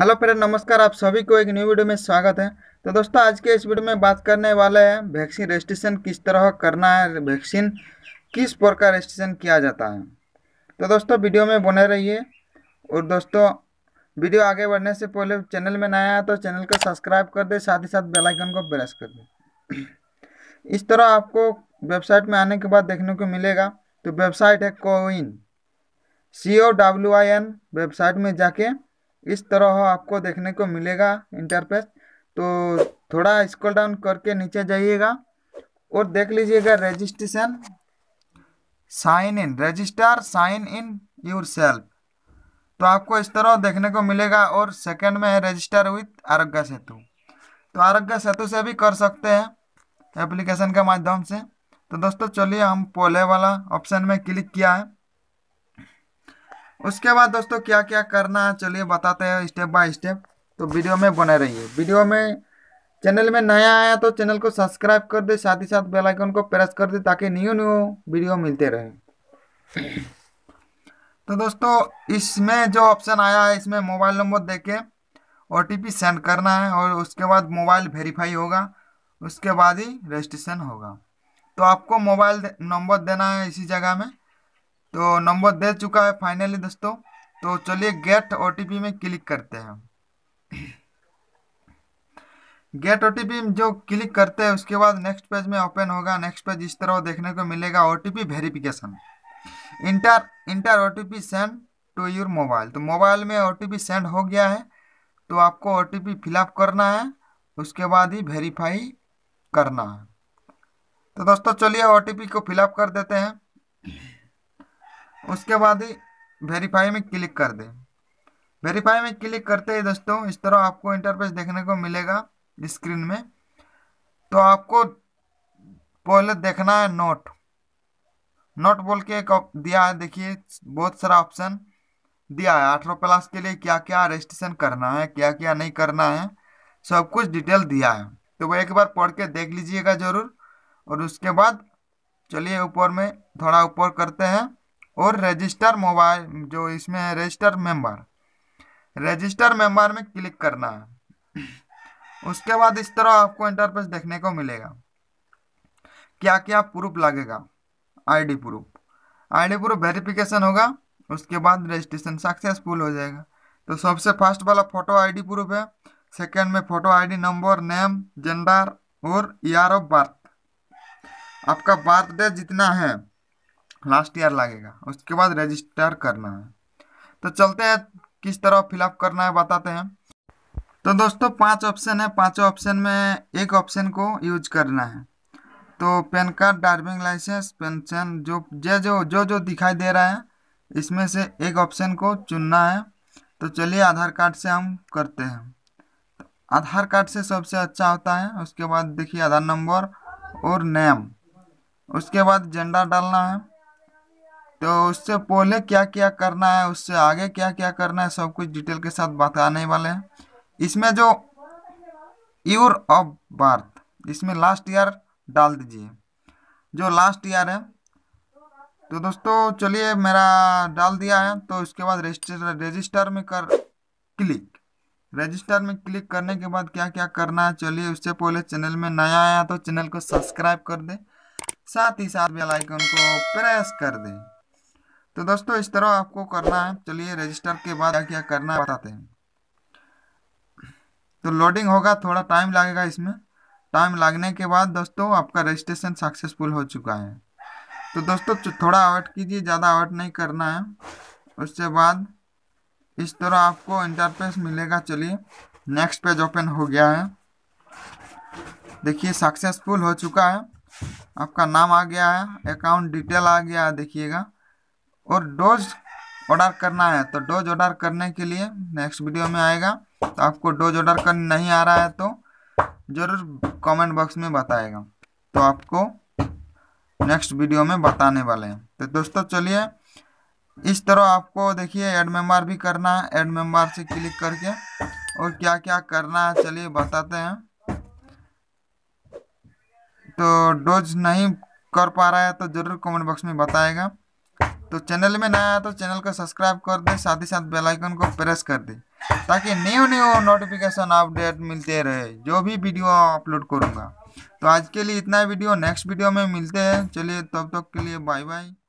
hello friend नमस्कार आप सभी को एक न्यू वीडियो में स्वागत है तो दोस्तों आज के इस वीडियो में बात करने वाले हैं वैक्सीन रजिस्ट्रेशन किस तरह करना है वैक्सीन किस प्रकार रजिस्ट्रेशन किया जाता है तो दोस्तों वीडियो में बने रहिए और दोस्तों वीडियो आगे बढ़ने से पहले चैनल में नया है तो चैनल को सब्सक्राइब कर दे साथ ही साथ बेलाइकन को प्रेस कर दे इस तरह आपको वेबसाइट में आने के बाद देखने को मिलेगा तो वेबसाइट है CoWIN C O W I N website में जाके इस तरह आपको देखने को मिलेगा इंटरफेस तो थोड़ा स्क्रॉल डाउन करके नीचे जाइएगा और देख लीजिएगा registration sign in register sign in yourself तो आपको इस तरह देखने को मिलेगा और सेकंड में है रजिस्टर विथ आरोग्य सेतु तो आरोग्य सेतु से भी कर सकते हैं एप्लीकेशन के माध्यम से तो दोस्तों चलिए हम पोले वाला ऑप्शन में क्लिक किया है उसके बाद दोस्तों क्या क्या करना है चलिए बताते हैं स्टेप बाय स्टेप तो वीडियो में बने रहिए वीडियो में चैनल में नया आया तो चैनल को सब्सक्राइब कर दे साथ ही साथ बेल आइकन को प्रेस कर दे ताकि न्यू न्यू वीडियो मिलते रहे तो दोस्तों इसमें जो ऑप्शन आया है इसमें मोबाइल नंबर दे के ओ सेंड करना है और उसके बाद मोबाइल वेरीफाई होगा उसके बाद ही रजिस्ट्रेशन होगा तो आपको मोबाइल नंबर देना है इसी जगह में तो नंबर दे चुका है फाइनली दोस्तों तो चलिए गेट ओ में क्लिक करते हैं गेट ओ जो क्लिक करते हैं उसके बाद नेक्स्ट पेज में ओपन होगा नेक्स्ट पेज इस तरह देखने को मिलेगा O T P verification enter enter O T send to your mobile तो मोबाइल में ओ टी सेंड हो गया है तो आपको ओ टी पी फिलअप करना है उसके बाद ही वेरीफाई करना है तो दोस्तों चलिए ओ को फिलअप कर देते हैं उसके बाद ही वेरीफाई में क्लिक कर दें वेरीफाई में क्लिक करते ही दोस्तों इस तरह आपको इंटरफेस देखने को मिलेगा स्क्रीन में तो आपको पहले देखना है नोट नोट बोल के एक दिया है देखिए बहुत सारा ऑप्शन दिया है अठारह प्लस के लिए क्या क्या रजिस्ट्रेशन करना है क्या क्या नहीं करना है सब कुछ डिटेल दिया है तो वो एक बार पढ़ के देख लीजिएगा ज़रूर और उसके बाद चलिए ऊपर में थोड़ा ऊपर करते हैं और रजिस्टर मोबाइल जो इसमें है रजिस्टर मेंबर रजिस्टर मेंबर में क्लिक करना है उसके बाद इस तरह आपको इंटरफेस देखने को मिलेगा क्या क्या प्रूफ लगेगा ID proof ID proof verification होगा उसके बाद रजिस्ट्रेशन सक्सेसफुल हो जाएगा तो सबसे फर्स्ट वाला फोटो आईडी प्रूफ है सेकेंड में photo ID number name gender और ईयर ऑफ बर्थ आपका बर्थडे जितना है लास्ट ईयर लगेगा उसके बाद रजिस्टर करना है तो चलते हैं किस तरह फिलअप करना है बताते हैं तो दोस्तों पांच ऑप्शन है पांचों ऑप्शन में एक ऑप्शन को यूज करना है तो PAN card driving licence pension जो जो जो जो जो दिखाई दे रहा है इसमें से एक ऑप्शन को चुनना है तो चलिए आधार कार्ड से हम करते हैं तो आधार कार्ड से सबसे अच्छा होता है उसके बाद देखिए आधार नंबर और नेम उसके बाद जेंडर डालना है तो उससे पहले क्या क्या करना है उससे आगे क्या क्या करना है सब कुछ डिटेल के साथ बताने वाले हैं इसमें जो ईयर ऑफ बर्थ इसमें लास्ट ईयर डाल दीजिए जो लास्ट ईयर है तो दोस्तों चलिए मेरा डाल दिया है तो उसके बाद रजिस्टर रजिस्टर में कर क्लिक रजिस्टर में क्लिक करने के बाद क्या क्या करना है चलिए उससे पहले चैनल में नया आया तो चैनल को सब्सक्राइब कर दें साथ ही साथ बेल आइकन को प्रेस कर दें तो दोस्तों इस तरह आपको करना है चलिए रजिस्टर के बाद क्या करना है बताते हैं तो लोडिंग होगा थोड़ा टाइम लगेगा इसमें टाइम लगने के बाद दोस्तों आपका रजिस्ट्रेशन सक्सेसफुल हो चुका है तो दोस्तों थोड़ा अवॉइड कीजिए ज़्यादा अवॉइड नहीं करना है उसके बाद इस तरह आपको इंटरफेस मिलेगा चलिए नेक्स्ट पेज ओपन हो गया है देखिए सक्सेसफुल हो चुका है आपका नाम आ गया है अकाउंट डिटेल आ गया है देखिएगा और डोज ऑर्डर करना है तो डोज ऑर्डर करने के लिए नेक्स्ट वीडियो में आएगा तो आपको डोज ऑर्डर कर नहीं आ रहा है तो ज़रूर कमेंट बॉक्स में बताएगा तो आपको नेक्स्ट वीडियो में बताने वाले हैं तो दोस्तों चलिए इस तरह आपको देखिए एड मेंबर भी करना है एड मेंबर से क्लिक करके और क्या क्या करना है चलिए बताते हैं तो डोज नहीं कर पा रहा है तो ज़रूर कमेंट बॉक्स में बताएगा तो चैनल में नया आया तो चैनल को सब्सक्राइब कर दे साथ ही साथ बेल आइकन को प्रेस कर दे ताकि न्यू न्यू नोटिफिकेशन अपडेट मिलते रहे जो भी वीडियो अपलोड करूँगा तो आज के लिए इतना वीडियो नेक्स्ट वीडियो में मिलते हैं चलिए तब तक के लिए बाय बाय